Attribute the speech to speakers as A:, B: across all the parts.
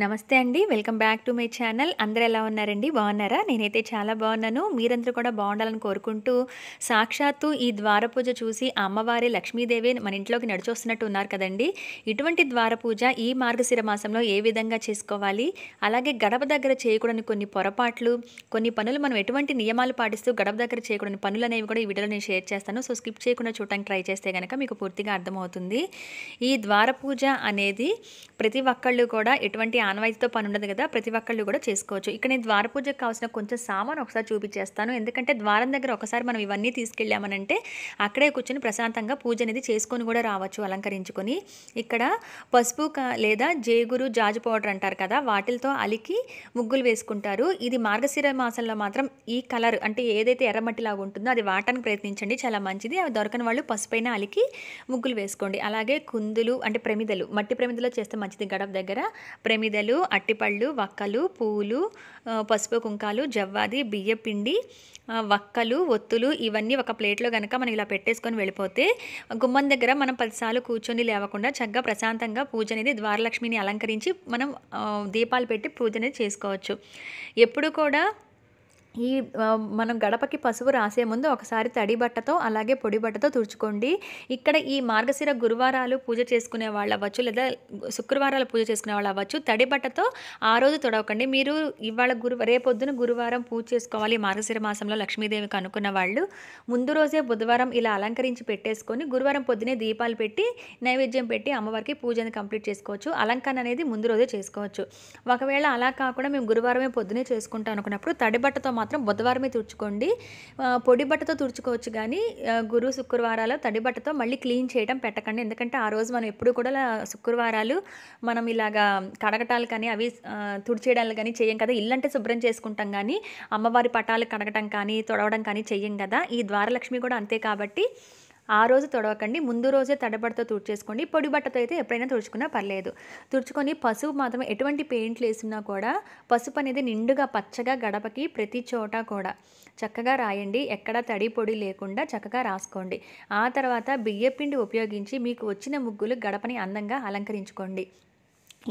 A: నమస్తే అండి welcome back to my channel అందరూ ఎలా ఉన్నారండి బాగున్నారా నేనైతే చాలా బాగున్నాను మీరందరూ కూడా బాగుండాలని కోరుకుంటూ సాక్షాత్తు ఈ ద్వార పూజ చూసి అమ్మవారి లక్ష్మీదేవి మన ఇంట్లోకి నడిచొస్తున్నట్టు ఉన్నారు కదండి ఇటువంటి ద్వార పూజ ఈ మార్గశిర మాసంలో ఏ విధంగా చేసుకోవాలి అలాగే గడప దగ్గర చేయకూడని కొన్ని పొరపాట్లు కొన్ని పనులు మనం ఎటువంటి నియమాలు పాటిస్తూ గడప దగ్గర చేయకూడని పనులు అనేవి కూడా ఈ వీడియోలో నేను షేర్ చేస్తాను సో స్కిప్ చేయకుండా చూడటానికి ట్రై చేస్తే కనుక మీకు పూర్తిగా అర్థమవుతుంది ఈ ద్వార పూజ అనేది ప్రతి ఒక్కళ్ళు కూడా ఎటువంటి ఆనవాయితీతో పని ఉండదు కదా ప్రతి ఒక్కళ్ళు కూడా చేసుకోవచ్చు ఇక్కడ నేను ద్వార పూజకు కావాల్సిన కొంచెం సామాన్ ఒకసారి చూపించేస్తాను ఎందుకంటే ద్వారం దగ్గర ఒకసారి మనం ఇవన్నీ తీసుకెళ్ళామనంటే అక్కడే కూర్చొని ప్రశాంతంగా పూజ అనేది చేసుకొని కూడా రావచ్చు అలంకరించుకొని ఇక్కడ పసుపు లేదా జేగురు జాజు పౌడర్ అంటారు కదా వాటిలతో అలికి ముగ్గులు వేసుకుంటారు ఇది మార్గశిర మాసంలో మాత్రం ఈ కలర్ అంటే ఏదైతే ఎర్రమట్టిలాగా ఉంటుందో అది వాటానికి ప్రయత్నించండి చాలా మంచిది అవి దొరకని వాళ్ళు పసుపైన అలికి ముగ్గులు వేసుకోండి అలాగే కుందులు అంటే ప్రమిదలు మట్టి ప్రమిదలో చేస్తే మంచిది గడప దగ్గర ప్రమిద గారెదలు అట్టిపళ్ళు వక్కలు పూలు పసుపు కుంకాలు జవ్వాది బియ్యపిండి వక్కలు ఒత్తులు ఇవన్నీ ఒక ప్లేట్లో కనుక మనం ఇలా పెట్టేసుకొని వెళ్ళిపోతే గుమ్మం దగ్గర మనం పదిసార్లు కూర్చొని లేవకుండా చక్కగా ప్రశాంతంగా పూజ అనేది ద్వారలక్ష్మిని అలంకరించి మనం దీపాలు పెట్టి పూజ అనేది చేసుకోవచ్చు ఎప్పుడు కూడా ఈ మనం గడపకి పసుపు రాసే ముందు ఒకసారి తడి బట్టతో అలాగే పొడి బట్టతో తుడుచుకోండి ఇక్కడ ఈ మార్గశిర గురువారాలు పూజ చేసుకునే వాళ్ళు అవ్వచ్చు లేదా శుక్రవారాలు పూజ చేసుకునే వాళ్ళు అవ్వచ్చు తడి బట్టతో ఆ రోజు తొడవకండి మీరు ఇవాళ గురు రేపొద్దున గురువారం పూజ చేసుకోవాలి మార్గశిర మాసంలో లక్ష్మీదేవికి అనుకున్న వాళ్ళు ముందు రోజే బుధవారం ఇలా అలంకరించి పెట్టేసుకొని గురువారం పొద్దునే దీపాలు పెట్టి నైవేద్యం పెట్టి అమ్మవారికి పూజని కంప్లీట్ చేసుకోవచ్చు అలంకరణ అనేది ముందు రోజే చేసుకోవచ్చు ఒకవేళ అలా కాకుండా మేము గురువారమే పొద్దునే చేసుకుంటాం అనుకున్నప్పుడు తడి బట్టతో మాత్రం బుధవారమే తుడుచుకోండి పొడి బట్టతో తుడుచుకోవచ్చు కానీ గురు శుక్రవారాలు తడి బట్టతో మళ్ళీ క్లీన్ చేయడం పెట్టకండి ఎందుకంటే ఆ రోజు మనం ఎప్పుడు కూడా శుక్రవారాలు మనం ఇలాగా కడగటాలు కానీ అవి తుడిచేయడాలు కానీ చేయం కదా ఇల్లంటే శుభ్రం చేసుకుంటాం కానీ అమ్మవారి పటాలు కడగటం కానీ తొడవడం కానీ చెయ్యం కదా ఈ ద్వారలక్ష్మి కూడా అంతే కాబట్టి ఆ రోజు తొడవకండి ముందు రోజే తడబడితో తుడిచేసుకోండి పొడి బట్టతో అయితే ఎప్పుడైనా తుడుచుకున్నా పర్లేదు తుడుచుకొని పసుపు మాత్రం ఎటువంటి పెయింట్లు వేసినా కూడా పసుపు అనేది నిండుగా పచ్చగా గడపకి ప్రతి చోట కూడా చక్కగా రాయండి ఎక్కడ తడి పొడి లేకుండా చక్కగా రాసుకోండి ఆ తర్వాత బియ్యపిండి ఉపయోగించి మీకు వచ్చిన ముగ్గులు గడపని అందంగా అలంకరించుకోండి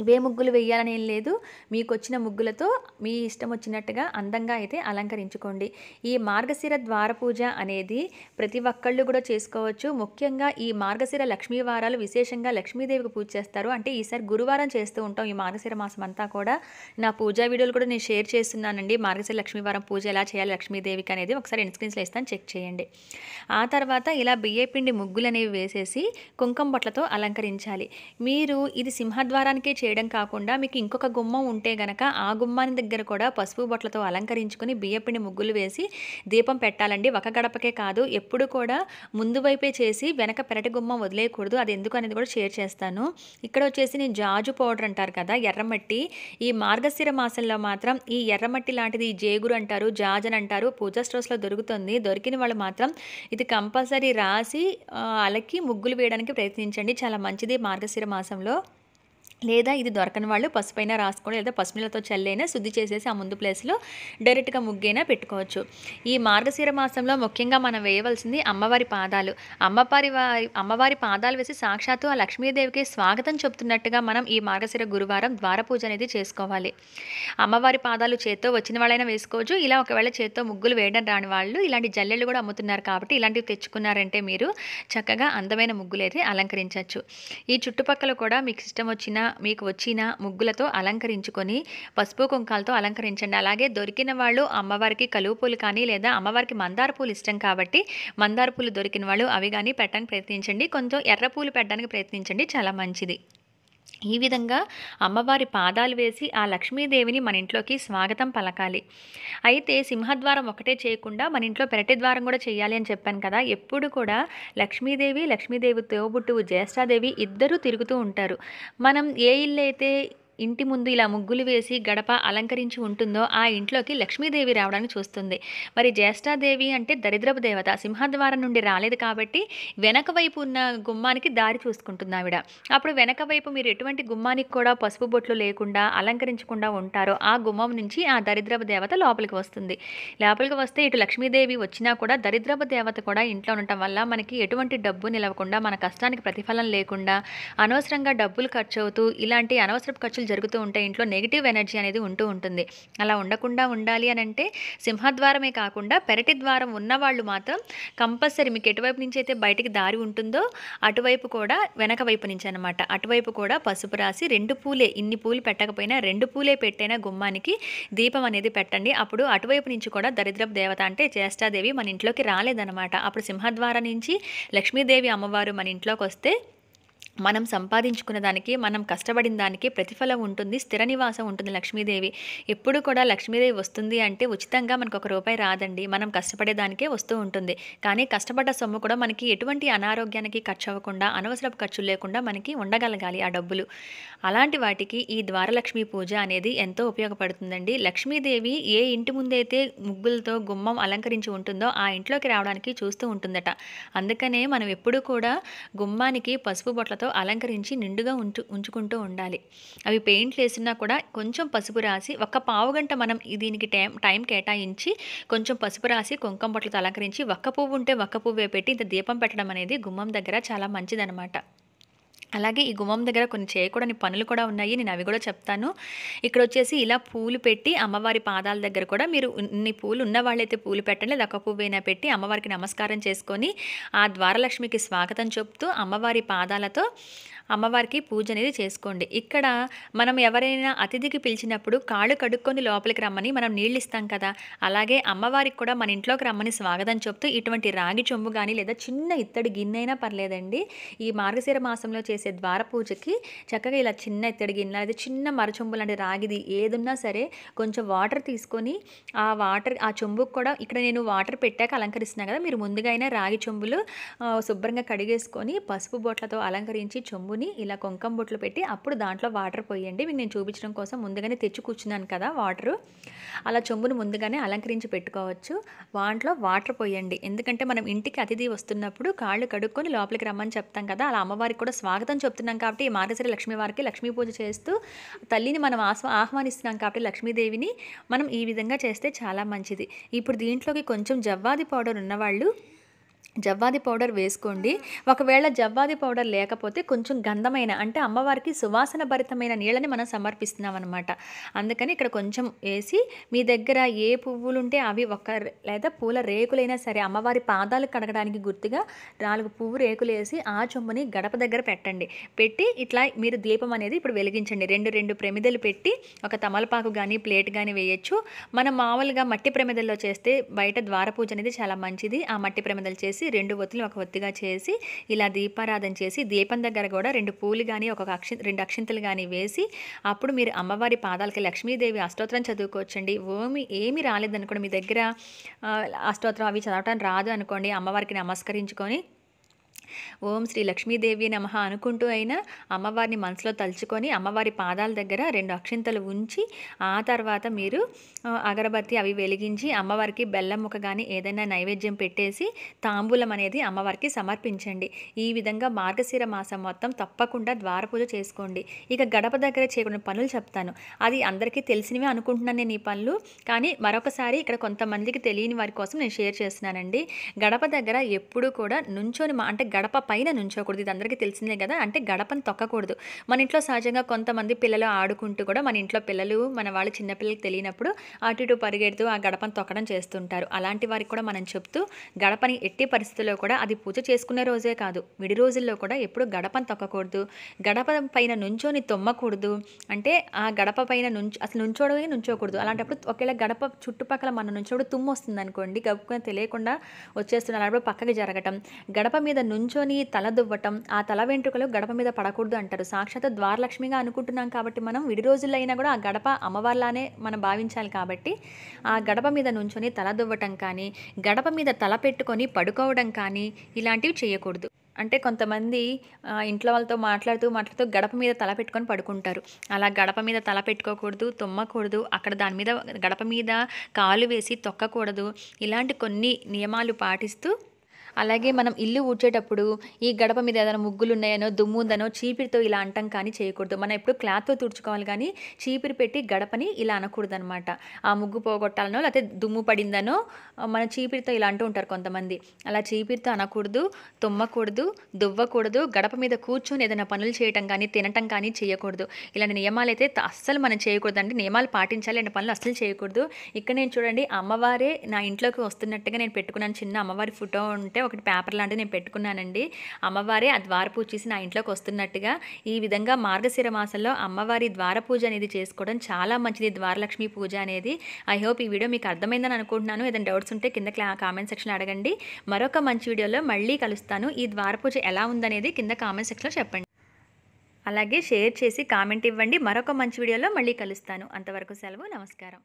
A: ఇవే ముగ్గులు వేయాలని ఏం లేదు మీకు వచ్చిన ముగ్గులతో మీ ఇష్టం వచ్చినట్టుగా అందంగా అయితే అలంకరించుకోండి ఈ మార్గశిర ద్వార పూజ అనేది ప్రతి ఒక్కళ్ళు కూడా చేసుకోవచ్చు ముఖ్యంగా ఈ మార్గశిర లక్ష్మీ వారాలు విశేషంగా లక్ష్మీదేవికి పూజ చేస్తారు అంటే ఈసారి గురువారం చేస్తూ ఉంటాం ఈ మార్గశిర మాసం అంతా కూడా నా పూజా వీడియోలు కూడా నేను షేర్ చేస్తున్నానండి మార్గశిర లక్ష్మీవారం పూజ ఎలా చేయాలి లక్ష్మీదేవికి అనేది ఒకసారి ఇన్స్క్రీన్స్లో ఇస్తాను చెక్ చేయండి ఆ తర్వాత ఇలా బియ్యపిండి ముగ్గులు అనేవి వేసేసి కుంకం బొట్లతో అలంకరించాలి మీరు ఇది సింహద్వారానికే చేయడం కాకుండా మీకు ఇంకొక గుమ్మం ఉంటే గనక ఆ గుమ్మాని దగ్గర కూడా పసుపు బొట్లతో అలంకరించుకుని బియ్యపిండి ముగ్గులు వేసి దీపం పెట్టాలండి ఒక గడపకే కాదు ఎప్పుడు కూడా ముందు వైపే చేసి వెనక పెరటి గుమ్మం వదిలేయకూడదు అది ఎందుకు అనేది కూడా షేర్ చేస్తాను ఇక్కడ వచ్చేసి నేను జాజు పౌడర్ అంటారు కదా ఎర్రమట్టి ఈ మార్గశిర మాసంలో మాత్రం ఈ ఎర్రమట్టి లాంటిది జేగురు అంటారు జాజ్ అని అంటారు పూజా స్టోర్స్లో దొరుకుతుంది దొరికిన వాళ్ళు మాత్రం ఇది కంపల్సరీ రాసి అలకి ముగ్గులు వేయడానికి ప్రయత్నించండి చాలా మంచిది మార్గశిర మాసంలో లేదా ఇది దొరకని వాళ్ళు పసుపైనా రాసుకొని లేదా పసుపులతో చల్లైనా శుద్ధి చేసేసి ఆ ముందు ప్లేస్లో డైరెక్ట్గా ముగ్గైనా పెట్టుకోవచ్చు ఈ మార్గశీర మాసంలో ముఖ్యంగా మనం వేయవలసింది అమ్మవారి పాదాలు అమ్మవారి అమ్మవారి పాదాలు వేసి సాక్షాత్తు ఆ లక్ష్మీదేవికి స్వాగతం చెప్తున్నట్టుగా మనం ఈ మార్గశీర గురువారం ద్వార పూజ అనేది చేసుకోవాలి అమ్మవారి పాదాలు చేత్తో వచ్చిన వాళ్ళైనా వేసుకోవచ్చు ఇలా ఒకవేళ చేత్తో ముగ్గులు వేయడం రాని వాళ్ళు ఇలాంటి జల్లెళ్ళు కూడా అమ్ముతున్నారు కాబట్టి ఇలాంటివి తెచ్చుకున్నారంటే మీరు చక్కగా అందమైన ముగ్గులు అయితే అలంకరించవచ్చు ఈ చుట్టుపక్కల కూడా మీకు ఇష్టం వచ్చిన మీకు వచ్చిన ముగ్గులతో అలంకరించుకొని పసుపు కుంకాలతో అలంకరించండి అలాగే దొరికిన వాళ్ళు అమ్మవారికి కలువు పూలు కానీ లేదా అమ్మవారికి మందార పూలు ఇష్టం కాబట్టి మందార పూలు దొరికిన వాళ్ళు అవి కానీ పెట్టడానికి ప్రయత్నించండి కొంచెం ఎర్ర పూలు పెట్టడానికి ప్రయత్నించండి చాలా మంచిది ఈ విధంగా అమ్మవారి పాదాలు వేసి ఆ లక్ష్మీదేవిని మన ఇంట్లోకి స్వాగతం పలకాలి అయితే సింహద్వారం ఒకటే చేయకుండా మన ఇంట్లో పెరటి ద్వారం కూడా చేయాలి అని చెప్పాను కదా ఎప్పుడు కూడా లక్ష్మీదేవి లక్ష్మీదేవి తోబుట్టువు జ్యేష్ఠాదేవి ఇద్దరూ తిరుగుతూ ఉంటారు మనం ఏ ఇల్లు అయితే ఇంటి ముందు ఇలా ముగ్గులు వేసి గడప అలంకరించి ఉంటుందో ఆ ఇంట్లోకి లక్ష్మీదేవి రావడానికి చూస్తుంది మరి జ్యేష్ఠాదేవి అంటే దరిద్రపు దేవత సింహద్వారం నుండి రాలేదు కాబట్టి వెనక వైపు ఉన్న గుమ్మానికి దారి చూసుకుంటుంది ఆవిడ అప్పుడు వెనక వైపు మీరు ఎటువంటి గుమ్మానికి కూడా పసుపు బొట్లు లేకుండా అలంకరించకుండా ఉంటారో ఆ గుమ్మం నుంచి ఆ దరిద్రపు దేవత లోపలికి వస్తుంది లోపలికి వస్తే ఇటు లక్ష్మీదేవి వచ్చినా కూడా దరిద్రపు దేవత కూడా ఇంట్లో ఉండటం వల్ల మనకి ఎటువంటి డబ్బు నిలవకుండా మన కష్టానికి ప్రతిఫలం లేకుండా అనవసరంగా డబ్బులు ఖర్చు అవుతూ ఇలాంటి అనవసరపు ఖర్చులు జరుగుతూ ఉంటాయి ఇంట్లో నెగిటివ్ ఎనర్జీ అనేది ఉంటూ ఉంటుంది అలా ఉండకుండా ఉండాలి అని అంటే సింహద్వారమే కాకుండా పెరటి ద్వారం ఉన్నవాళ్ళు మాత్రం కంపల్సరీ మీకు ఎటువైపు నుంచి అయితే బయటికి దారి ఉంటుందో అటువైపు కూడా వెనక వైపు నుంచి అనమాట అటువైపు కూడా పసుపు రాసి రెండు పూలే ఇన్ని పూలు పెట్టకపోయినా రెండు పూలే పెట్టైనా గుమ్మానికి దీపం అనేది పెట్టండి అప్పుడు అటువైపు నుంచి కూడా దరిద్రపు దేవత అంటే చేష్టాదేవి మన ఇంట్లోకి రాలేదనమాట అప్పుడు సింహద్వారం నుంచి లక్ష్మీదేవి అమ్మవారు మన ఇంట్లోకి వస్తే మనం సంపాదించుకున్న దానికి మనం కష్టపడిన దానికి ప్రతిఫలం ఉంటుంది స్థిర నివాసం ఉంటుంది లక్ష్మీదేవి ఎప్పుడు కూడా లక్ష్మీదేవి వస్తుంది అంటే ఉచితంగా మనకు ఒక రూపాయి రాదండి మనం కష్టపడే దానికే వస్తూ ఉంటుంది కానీ కష్టపడ్డ సొమ్ము కూడా మనకి ఎటువంటి అనారోగ్యానికి ఖర్చు అవ్వకుండా అనవసరపు ఖర్చులు లేకుండా మనకి ఉండగలగాలి ఆ డబ్బులు అలాంటి వాటికి ఈ ద్వారలక్ష్మి పూజ అనేది ఎంతో ఉపయోగపడుతుందండి లక్ష్మీదేవి ఏ ఇంటి ముందైతే ముగ్గులతో గుమ్మం అలంకరించి ఉంటుందో ఆ ఇంట్లోకి రావడానికి చూస్తూ ఉంటుందట అందుకనే మనం ఎప్పుడు కూడా గుమ్మానికి పసుపు బొట్లతో అలంకరించి నిండుగా ఉంచు ఉంచుకుంటూ ఉండాలి అవి పెయింట్లు వేసినా కూడా కొంచెం పసుపు రాసి ఒక్క పావు గంట మనం దీనికి టైం టైం కేటాయించి కొంచెం పసుపు రాసి కుంకం బొట్లతో అలంకరించి ఒక్క పువ్వు ఉంటే ఒక్క పువ్వే పెట్టి ఇంత దీపం పెట్టడం అనేది గుమ్మం దగ్గర చాలా మంచిదనమాట అలాగే ఈ గుమ్మం దగ్గర కొన్ని చేయకూడని పనులు కూడా ఉన్నాయి నేను అవి కూడా చెప్తాను ఇక్కడ వచ్చేసి ఇలా పూలు పెట్టి అమ్మవారి పాదాల దగ్గర కూడా మీరు ఇన్ని పూలు ఉన్న వాళ్ళైతే పూలు పెట్టండి లేదా ఒక పువ్వైనా పెట్టి అమ్మవారికి నమస్కారం చేసుకొని ఆ ద్వారలక్ష్మికి స్వాగతం చెప్తూ అమ్మవారి పాదాలతో అమ్మవారికి పూజ అనేది చేసుకోండి ఇక్కడ మనం ఎవరైనా అతిథికి పిలిచినప్పుడు కాళ్ళు కడుక్కొని లోపలికి రమ్మని మనం నీళ్ళు ఇస్తాం కదా అలాగే అమ్మవారికి కూడా మన ఇంట్లోకి రమ్మని స్వాగతం చెప్తూ ఇటువంటి రాగి చెంబు కానీ లేదా చిన్న ఇత్తడి గిన్నె అయినా పర్లేదండి ఈ మార్గశిర మాసంలో చేసే ద్వార పూజకి చక్కగా ఇలా చిన్న ఇత్తడి గిన్నె లేదా చిన్న మరచొంబు లాంటి రాగిది ఏదున్నా సరే కొంచెం వాటర్ తీసుకొని ఆ వాటర్ ఆ చెంబుకు కూడా ఇక్కడ నేను వాటర్ పెట్టాక అలంకరిస్తున్నాను కదా మీరు ముందుగా అయినా రాగి చెంబులు శుభ్రంగా కడిగేసుకొని పసుపు బొట్లతో అలంకరించి చెంబుని తీసుకొని ఇలా కొంకం బొట్లు పెట్టి అప్పుడు దాంట్లో వాటర్ పోయండి మీకు నేను చూపించడం కోసం ముందుగానే తెచ్చి కూర్చున్నాను కదా వాటరు అలా చెంబును ముందుగానే అలంకరించి పెట్టుకోవచ్చు దాంట్లో వాటర్ పోయండి ఎందుకంటే మనం ఇంటికి అతిథి వస్తున్నప్పుడు కాళ్ళు కడుక్కొని లోపలికి రమ్మని చెప్తాం కదా అలా అమ్మవారికి కూడా స్వాగతం చెప్తున్నాం కాబట్టి ఈ మార్గశ్రీ లక్ష్మి వారికి లక్ష్మీ పూజ చేస్తూ తల్లిని మనం ఆహ్వానిస్తున్నాం కాబట్టి లక్ష్మీదేవిని మనం ఈ విధంగా చేస్తే చాలా మంచిది ఇప్పుడు దీంట్లోకి కొంచెం జవ్వాది పౌడర్ ఉన్నవాళ్ళు జవ్వాది పౌడర్ వేసుకోండి ఒకవేళ జవ్వాది పౌడర్ లేకపోతే కొంచెం గంధమైన అంటే అమ్మవారికి సువాసన భరితమైన నీళ్ళని మనం సమర్పిస్తున్నాం అనమాట అందుకని ఇక్కడ కొంచెం వేసి మీ దగ్గర ఏ పువ్వులు ఉంటే అవి ఒక లేదా పూల రేకులైనా సరే అమ్మవారి పాదాలు కడగడానికి గుర్తుగా నాలుగు పువ్వు రేకులు వేసి ఆ చొమ్ముని గడప దగ్గర పెట్టండి పెట్టి ఇట్లా మీరు దీపం అనేది ఇప్పుడు వెలిగించండి రెండు రెండు ప్రమిదలు పెట్టి ఒక తమలపాకు కానీ ప్లేట్ కానీ వేయచ్చు మనం మామూలుగా మట్టి ప్రమిదల్లో చేస్తే బయట ద్వార పూజ అనేది చాలా మంచిది ఆ మట్టి ప్రమిదలు చేసి చేసి రెండు ఒత్తులు ఒక ఒత్తిగా చేసి ఇలా దీపారాధన చేసి దీపం దగ్గర కూడా రెండు పూలు కానీ ఒక అక్షి రెండు అక్షింతలు కానీ వేసి అప్పుడు మీరు అమ్మవారి పాదాలకి లక్ష్మీదేవి అష్టోత్తరం చదువుకోవచ్చండి ఓమి ఏమి రాలేదనుకోండి మీ దగ్గర అష్టోత్తరం అవి చదవటం రాదు అనుకోండి అమ్మవారికి నమస్కరించుకొని ఓం శ్రీ లక్ష్మీదేవి నమ అనుకుంటూ అయినా అమ్మవారిని మనసులో తలుచుకొని అమ్మవారి పాదాల దగ్గర రెండు అక్షింతలు ఉంచి ఆ తర్వాత మీరు అగరబత్తి అవి వెలిగించి అమ్మవారికి బెల్లం ముక్క కానీ ఏదైనా నైవేద్యం పెట్టేసి తాంబూలం అనేది అమ్మవారికి సమర్పించండి ఈ విధంగా మార్గశిర మాసం మొత్తం తప్పకుండా ద్వారపూజ చేసుకోండి ఇక గడప దగ్గర చేయకుండా పనులు చెప్తాను అది అందరికీ తెలిసినవే అనుకుంటున్నాను నేను ఈ పనులు కానీ మరొకసారి ఇక్కడ కొంతమందికి తెలియని వారి కోసం నేను షేర్ చేస్తున్నానండి గడప దగ్గర ఎప్పుడూ కూడా నుంచొని అంటే గడప పైన నుంచోకూడదు ఇది అందరికీ తెలిసిందే కదా అంటే గడపను తొక్కకూడదు మన ఇంట్లో సహజంగా కొంతమంది పిల్లలు ఆడుకుంటూ కూడా మన ఇంట్లో పిల్లలు మన వాళ్ళు చిన్నపిల్లలకి తెలియనప్పుడు అటు ఇటు పరిగెడుతూ ఆ గడపను తొక్కడం చేస్తుంటారు అలాంటి వారికి కూడా మనం చెప్తూ గడపని ఎట్టి పరిస్థితుల్లో కూడా అది పూజ చేసుకునే రోజే కాదు విడి రోజుల్లో కూడా ఎప్పుడు గడపను తొక్కకూడదు గడప పైన నుంచోని తొమ్మకూడదు అంటే ఆ గడప పైన నుంచి అసలు నుంచోడమే నుంచోకూడదు అలాంటప్పుడు ఒకవేళ గడప చుట్టుపక్కల మన నుంచోడు తుమ్ము వస్తుంది అనుకోండి గబుకొని తెలియకుండా వచ్చేస్తున్నారు అలాంటప్పుడు పక్కకి జరగటం గడప మీద నుంచి నుంచొని తల దువ్వటం ఆ తల వెంట్రుకలు గడప మీద పడకూడదు అంటారు సాక్షాత్ ద్వారలక్ష్మిగా అనుకుంటున్నాం కాబట్టి మనం విడి రోజుల్లో అయినా కూడా ఆ గడప అమ్మవార్లానే మనం భావించాలి కాబట్టి ఆ గడప మీద నుంచొని తల దువ్వటం కానీ గడప మీద తల పెట్టుకొని పడుకోవడం కానీ ఇలాంటివి చేయకూడదు అంటే కొంతమంది ఇంట్లో వాళ్ళతో మాట్లాడుతూ మాట్లాడుతూ గడప మీద తల పెట్టుకొని పడుకుంటారు అలా గడప మీద తల పెట్టుకోకూడదు తుమ్మకూడదు అక్కడ దాని మీద గడప మీద కాలు వేసి తొక్కకూడదు ఇలాంటి కొన్ని నియమాలు పాటిస్తూ అలాగే మనం ఇల్లు ఊడ్చేటప్పుడు ఈ గడప మీద ఏదైనా ముగ్గులు ఉన్నాయనో దుమ్ము ఉందనో చీపిరితో ఇలా అంటం కానీ చేయకూడదు మనం ఎప్పుడు క్లాత్తో తుడుచుకోవాలి కానీ చీపిరి పెట్టి గడపని ఇలా అనకూడదు అనమాట ఆ ముగ్గు పోగొట్టాలనో లేకపోతే దుమ్ము పడిందనో మన చీపిరితో ఇలా అంటూ ఉంటారు కొంతమంది అలా చీపిరితో అనకూడదు తుమ్మకూడదు దువ్వకూడదు గడప మీద కూర్చొని ఏదైనా పనులు చేయటం కానీ తినటం కానీ చేయకూడదు ఇలాంటి నియమాలు అయితే అస్సలు మనం చేయకూడదు అంటే నియమాలు పాటించాలి అంటే పనులు అస్సలు చేయకూడదు ఇక్కడ నేను చూడండి అమ్మవారే నా ఇంట్లోకి వస్తున్నట్టుగా నేను పెట్టుకున్నాను చిన్న అమ్మవారి ఫోటో ఉంటే ఒకటి పేపర్ లాంటిది నేను పెట్టుకున్నానండి అమ్మవారి ఆ ద్వార పూజ చేసి నా ఇంట్లోకి వస్తున్నట్టుగా ఈ విధంగా మార్గశిర మాసంలో అమ్మవారి ద్వార పూజ అనేది చేసుకోవడం చాలా మంచిది ద్వారలక్ష్మి పూజ అనేది ఐ హోప్ ఈ వీడియో మీకు అర్థమైందని అనుకుంటున్నాను ఏదైనా డౌట్స్ ఉంటే కింద కామెంట్ సెక్షన్లో అడగండి మరొక మంచి వీడియోలో మళ్ళీ కలుస్తాను ఈ ద్వార పూజ ఎలా ఉందనేది కింద కామెంట్ సెక్షన్లో చెప్పండి అలాగే షేర్ చేసి కామెంట్ ఇవ్వండి మరొక మంచి వీడియోలో మళ్ళీ కలుస్తాను అంతవరకు సెలవు నమస్కారం